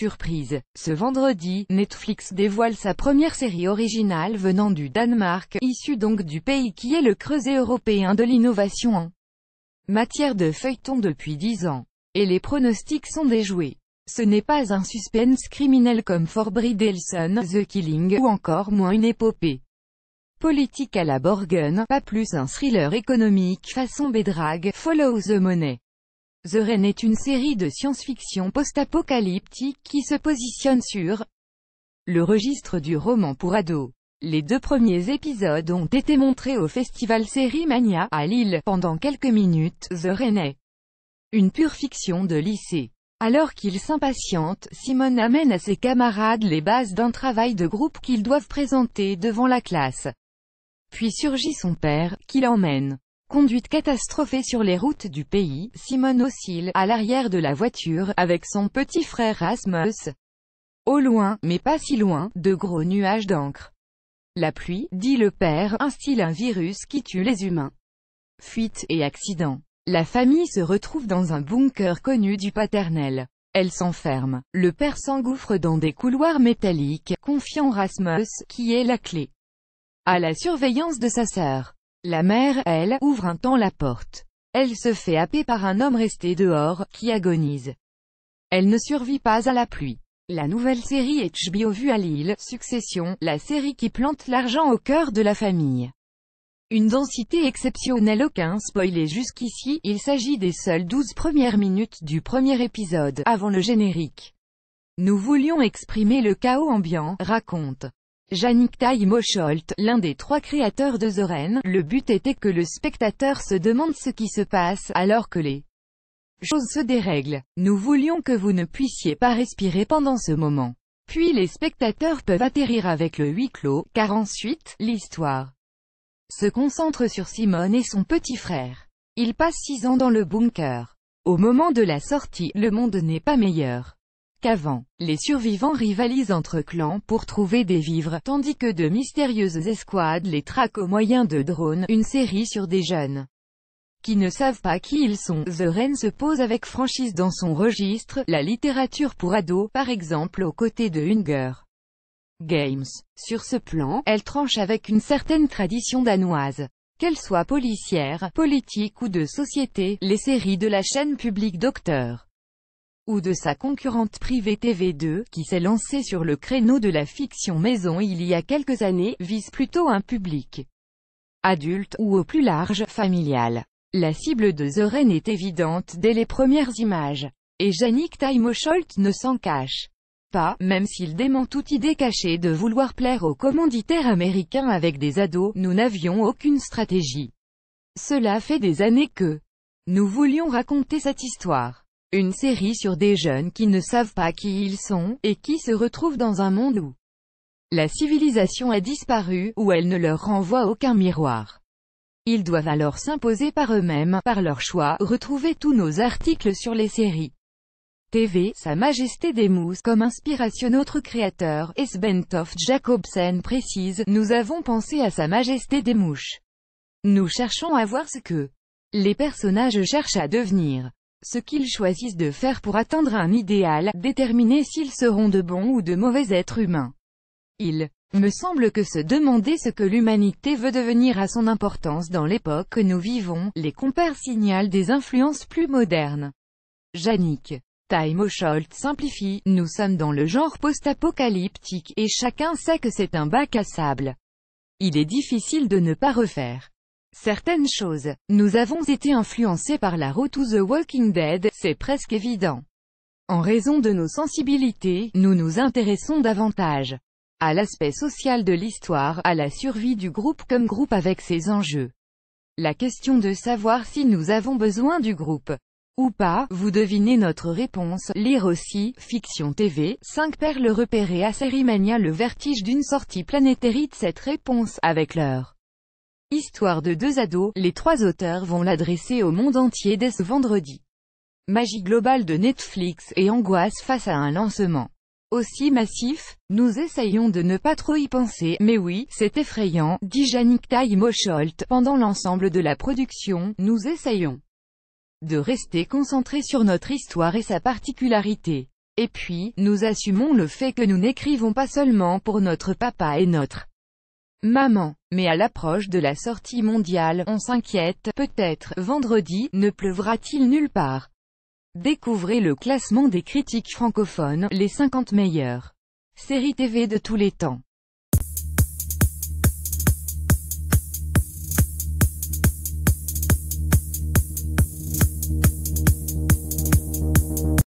surprise, ce vendredi, Netflix dévoile sa première série originale venant du Danemark, issue donc du pays qui est le creuset européen de l'innovation en matière de feuilleton depuis dix ans. Et les pronostics sont déjoués. Ce n'est pas un suspense criminel comme For Bridelson, The Killing, ou encore moins une épopée politique à la Borgen, pas plus un thriller économique façon Bedrag, Follow the Money. The Rain est une série de science-fiction post-apocalyptique qui se positionne sur le registre du roman pour ados. Les deux premiers épisodes ont été montrés au festival Série Mania, à Lille, pendant quelques minutes, The Rain est une pure fiction de lycée. Alors qu'il s'impatiente, Simone amène à ses camarades les bases d'un travail de groupe qu'ils doivent présenter devant la classe. Puis surgit son père, qui l'emmène Conduite catastrophée sur les routes du pays, Simone oscille, à l'arrière de la voiture, avec son petit frère Rasmus. Au loin, mais pas si loin, de gros nuages d'encre. La pluie, dit le père, instille un virus qui tue les humains. Fuite et accident. La famille se retrouve dans un bunker connu du paternel. Elle s'enferme. Le père s'engouffre dans des couloirs métalliques, confiant Rasmus, qui est la clé, à la surveillance de sa sœur. La mère, elle, ouvre un temps la porte. Elle se fait happer par un homme resté dehors, qui agonise. Elle ne survit pas à la pluie. La nouvelle série HBO vue à Lille, Succession, la série qui plante l'argent au cœur de la famille. Une densité exceptionnelle aucun spoilé jusqu'ici, il s'agit des seules 12 premières minutes du premier épisode, avant le générique. Nous voulions exprimer le chaos ambiant, raconte. Janik Taï mocholt l'un des trois créateurs de The le but était que le spectateur se demande ce qui se passe, alors que les choses se dérèglent. Nous voulions que vous ne puissiez pas respirer pendant ce moment. Puis les spectateurs peuvent atterrir avec le huis clos, car ensuite, l'histoire se concentre sur Simone et son petit frère. Il passe six ans dans le bunker. Au moment de la sortie, le monde n'est pas meilleur qu'avant. Les survivants rivalisent entre clans pour trouver des vivres, tandis que de mystérieuses escouades les traquent au moyen de drones, une série sur des jeunes qui ne savent pas qui ils sont. The Rain se pose avec franchise dans son registre, la littérature pour ados, par exemple aux côtés de Hunger. Games. Sur ce plan, elle tranche avec une certaine tradition danoise. qu'elle soit policière, politique ou de société, les séries de la chaîne publique Docteur ou de sa concurrente privée TV2, qui s'est lancée sur le créneau de la fiction maison il y a quelques années, vise plutôt un public adulte ou au plus large, familial. La cible de The est évidente dès les premières images. Et Janik Taimocholt ne s'en cache pas, même s'il dément toute idée cachée de vouloir plaire aux commanditaires américains avec des ados, nous n'avions aucune stratégie. Cela fait des années que nous voulions raconter cette histoire. Une série sur des jeunes qui ne savent pas qui ils sont, et qui se retrouvent dans un monde où la civilisation a disparu, où elle ne leur renvoie aucun miroir. Ils doivent alors s'imposer par eux-mêmes, par leur choix, retrouver tous nos articles sur les séries. TV, Sa Majesté des Mousses, comme inspiration notre créateur, Esbentoft Jacobsen précise, nous avons pensé à Sa Majesté des Mouches. Nous cherchons à voir ce que les personnages cherchent à devenir ce qu'ils choisissent de faire pour atteindre un idéal, déterminer s'ils seront de bons ou de mauvais êtres humains. Il me semble que se demander ce que l'humanité veut devenir à son importance dans l'époque que nous vivons, les compères signalent des influences plus modernes. Janik. Time simplifie, nous sommes dans le genre post-apocalyptique, et chacun sait que c'est un bac à sable. Il est difficile de ne pas refaire certaines choses. Nous avons été influencés par la route to the Walking Dead, c'est presque évident. En raison de nos sensibilités, nous nous intéressons davantage à l'aspect social de l'histoire, à la survie du groupe comme groupe avec ses enjeux. La question de savoir si nous avons besoin du groupe ou pas, vous devinez notre réponse, lire aussi, Fiction TV, 5 perles repérées à Sérimania le vertige d'une sortie de cette réponse, avec l'heure. Histoire de deux ados, les trois auteurs vont l'adresser au monde entier dès ce vendredi. Magie globale de Netflix et angoisse face à un lancement. Aussi massif, nous essayons de ne pas trop y penser, mais oui, c'est effrayant, dit Janik Taïmocholt, Pendant l'ensemble de la production, nous essayons de rester concentrés sur notre histoire et sa particularité. Et puis, nous assumons le fait que nous n'écrivons pas seulement pour notre papa et notre Maman. Mais à l'approche de la sortie mondiale, on s'inquiète, peut-être, vendredi, ne pleuvra-t-il nulle part Découvrez le classement des critiques francophones, les 50 meilleures séries TV de tous les temps.